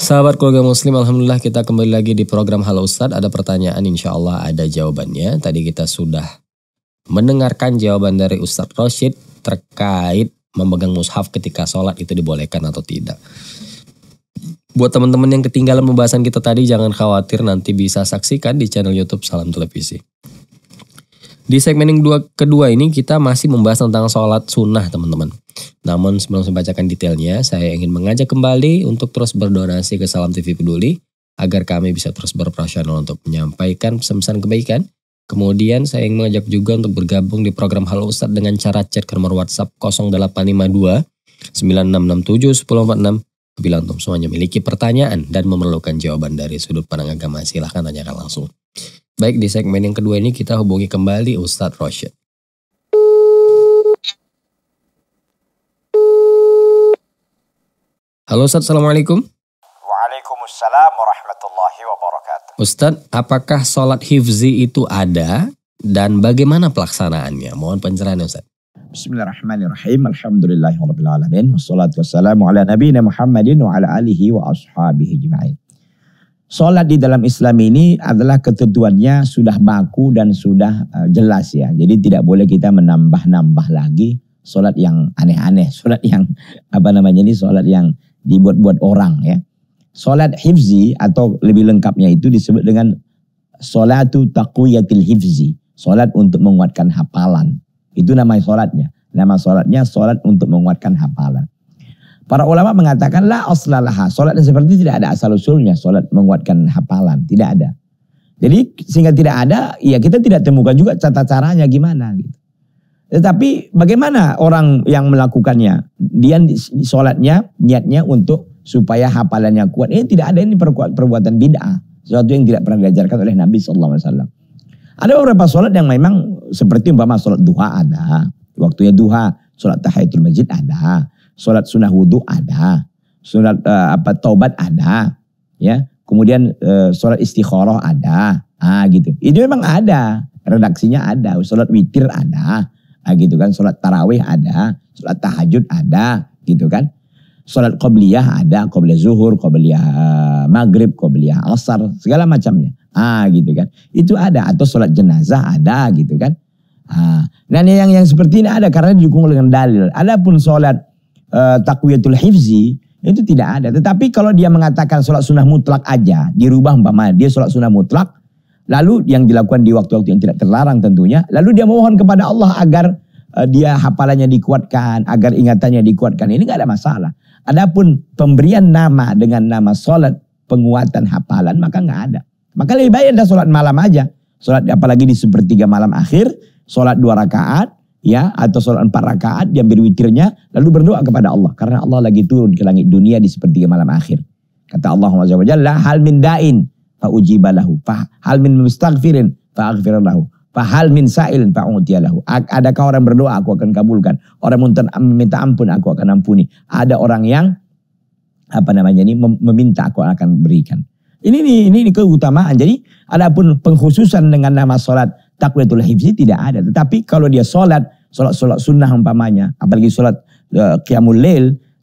Sahabat keluarga muslim, Alhamdulillah kita kembali lagi di program Halo Ustadz. Ada pertanyaan, insya Allah ada jawabannya. Tadi kita sudah mendengarkan jawaban dari Ustadz Rashid terkait memegang mushaf ketika sholat itu dibolehkan atau tidak. Buat teman-teman yang ketinggalan pembahasan kita tadi, jangan khawatir nanti bisa saksikan di channel YouTube Salam Televisi. Di segmen yang kedua ini kita masih membahas tentang sholat sunnah teman-teman. Namun sebelum saya bacakan detailnya, saya ingin mengajak kembali untuk terus berdonasi ke Salam TV Peduli agar kami bisa terus berprofesional untuk menyampaikan pesan-pesan kebaikan. Kemudian saya ingin mengajak juga untuk bergabung di program Halo Ustadz dengan cara chat ke nomor WhatsApp 0852 9667 1046 Bila antum semuanya memiliki pertanyaan dan memerlukan jawaban dari sudut pandang agama, silahkan tanyakan langsung. Baik, di segmen yang kedua ini kita hubungi kembali Ustadz Rosyad. Halo Ustadz, Assalamualaikum. Waalaikumsalam warahmatullahi wabarakatuh. Ustadz, apakah sholat hifzi itu ada dan bagaimana pelaksanaannya? Mohon pencerahan Ustadz. Bismillahirrahmanirrahim. Alhamdulillahirrahmanirrahim. Wassalatu wassalamu ala nabi Muhammadin wa ala alihi wa ashabihi jema'in. Sholat di dalam Islam ini adalah ketentuannya sudah baku dan sudah eh, jelas ya. Jadi tidak boleh kita menambah-nambah lagi sholat yang aneh-aneh. Sholat yang apa namanya ini sholat yang dibuat-buat orang ya. Sholat hifzi atau lebih lengkapnya itu disebut dengan sholatu taqwiyatil hifzi. Sholat untuk menguatkan hafalan. Itu nama sholatnya. Nama sholatnya sholat untuk menguatkan hafalan. Para ulama mengatakan la aslalaha. Sholat yang seperti tidak ada asal usulnya. Sholat menguatkan hafalan. Tidak ada. Jadi sehingga tidak ada, ya kita tidak temukan juga cata caranya gimana gitu. Tetapi bagaimana orang yang melakukannya? Dia sholatnya, niatnya untuk supaya hafalannya kuat. Ini eh, tidak ada ini perbuatan bid'ah. Sesuatu yang tidak pernah diajarkan oleh Nabi SAW. Ada beberapa sholat yang memang seperti umpama sholat duha ada, waktunya duha, sholat tahiyatul masjid ada, sholat sunnah wudhu ada, sholat uh, apa taubat ada, ya. Kemudian uh, sholat istikharah ada, ah gitu. Ini memang ada, redaksinya ada, sholat witir ada, ah gitu kan, sholat taraweh ada, sholat tahajud ada, gitu kan. Sholat qobliyah ada, qobliyah zuhur, qobliyah eh, maghrib, qobliyah asar, segala macamnya. Ah gitu kan. Itu ada atau sholat jenazah ada gitu kan. Ah. Dan yang yang seperti ini ada karena didukung dengan dalil. Adapun sholat uh, takwiyatul hifzi itu tidak ada. Tetapi kalau dia mengatakan sholat sunnah mutlak aja, dirubah umpama dia sholat sunnah mutlak, lalu yang dilakukan di waktu-waktu yang tidak terlarang tentunya, lalu dia mohon kepada Allah agar uh, dia hafalannya dikuatkan, agar ingatannya dikuatkan. Ini nggak ada masalah. Adapun pemberian nama dengan nama sholat penguatan hafalan maka nggak ada. Maka lebih baik Anda sholat malam aja. Sholat apalagi di sepertiga malam akhir, sholat dua rakaat, ya atau sholat empat rakaat diambil witirnya lalu berdoa kepada Allah karena Allah lagi turun ke langit dunia di sepertiga malam akhir kata Allah Jalla hal min dain fa'ujibalahu. balahu, fa hal min mustaghfirin fa aghfirallahu fa hal min sa'ilin fa adakah orang berdoa aku akan kabulkan orang minta ampun aku akan ampuni ada orang yang apa namanya ini meminta aku akan berikan ini nih, ini, ini keutamaan. Jadi adapun pengkhususan dengan nama sholat takwiyatul hifzi tidak ada. Tetapi kalau dia sholat, sholat-sholat sunnah umpamanya, apalagi sholat uh, qiyamul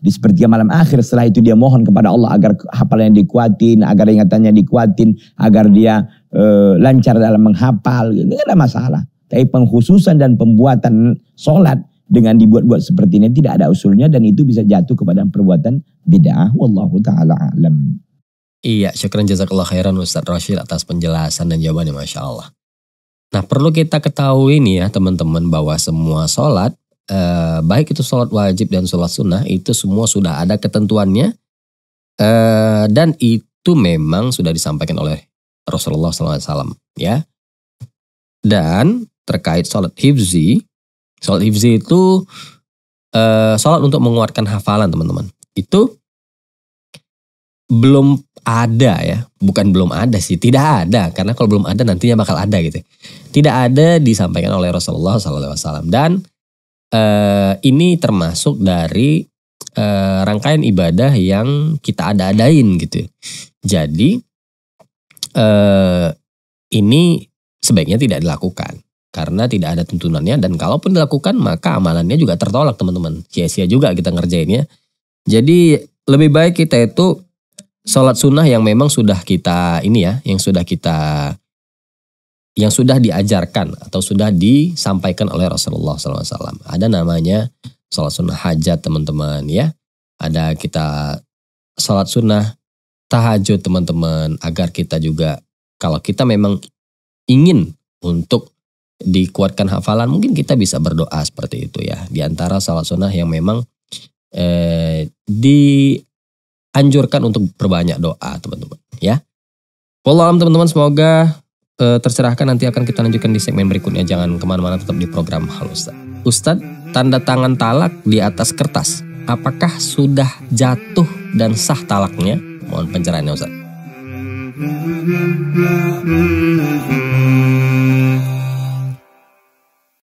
di seperti malam akhir setelah itu dia mohon kepada Allah agar hafalannya dikuatin, agar ingatannya dikuatin, agar dia e, lancar dalam menghafal, gitu. Tidak ada masalah. Tapi pengkhususan dan pembuatan sholat dengan dibuat-buat seperti ini tidak ada usulnya dan itu bisa jatuh kepada perbuatan bid'ah. Wallahu taala alam. Iya, syukran jazakallah khairan Ustadz Rashid atas penjelasan dan jawabannya Masya Allah. Nah perlu kita ketahui nih ya teman-teman bahwa semua sholat, eh, baik itu sholat wajib dan sholat sunnah itu semua sudah ada ketentuannya. Eh, dan itu memang sudah disampaikan oleh Rasulullah SAW ya. Dan terkait sholat hibzi, sholat hibzi itu eh, sholat untuk menguatkan hafalan teman-teman. Itu belum ada ya, bukan belum ada sih, tidak ada karena kalau belum ada nantinya bakal ada gitu. Ya. Tidak ada disampaikan oleh Rasulullah SAW dan eh, ini termasuk dari eh, rangkaian ibadah yang kita ada-adain gitu. Ya. Jadi eh, ini sebaiknya tidak dilakukan karena tidak ada tuntunannya dan kalaupun dilakukan maka amalannya juga tertolak teman-teman. Sia-sia juga kita ngerjainnya. Jadi lebih baik kita itu sholat sunnah yang memang sudah kita ini ya, yang sudah kita yang sudah diajarkan atau sudah disampaikan oleh Rasulullah SAW. Ada namanya sholat sunnah hajat teman-teman ya. Ada kita sholat sunnah tahajud teman-teman agar kita juga kalau kita memang ingin untuk dikuatkan hafalan mungkin kita bisa berdoa seperti itu ya. Di antara sholat sunnah yang memang eh, di anjurkan untuk berbanyak doa teman-teman ya. Wallah teman-teman semoga e, tercerahkan nanti akan kita lanjutkan di segmen berikutnya jangan kemana-mana tetap di program Halo Ustad. Ustaz tanda tangan talak di atas kertas apakah sudah jatuh dan sah talaknya? Mohon pencerahannya Ustaz.